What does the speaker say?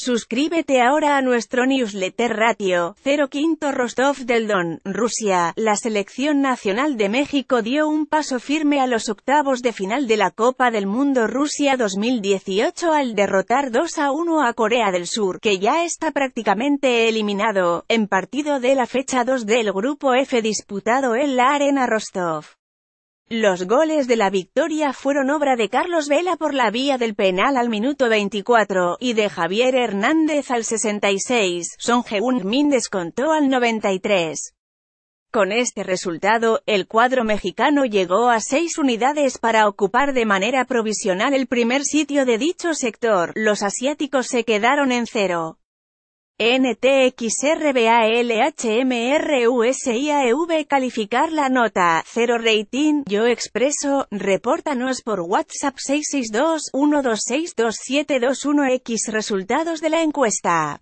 Suscríbete ahora a nuestro newsletter Ratio 05 Rostov del Don, Rusia. La selección nacional de México dio un paso firme a los octavos de final de la Copa del Mundo Rusia 2018 al derrotar 2 a 1 a Corea del Sur, que ya está prácticamente eliminado, en partido de la fecha 2 del grupo F disputado en la Arena Rostov. Los goles de la victoria fueron obra de Carlos Vela por la vía del penal al minuto 24, y de Javier Hernández al 66, Son Heung-min descontó al 93. Con este resultado, el cuadro mexicano llegó a seis unidades para ocupar de manera provisional el primer sitio de dicho sector, los asiáticos se quedaron en cero. NTXRBALHMRUSIAEV calificar la nota, 0 rating, yo expreso, repórtanos por WhatsApp 662-1262721X resultados de la encuesta.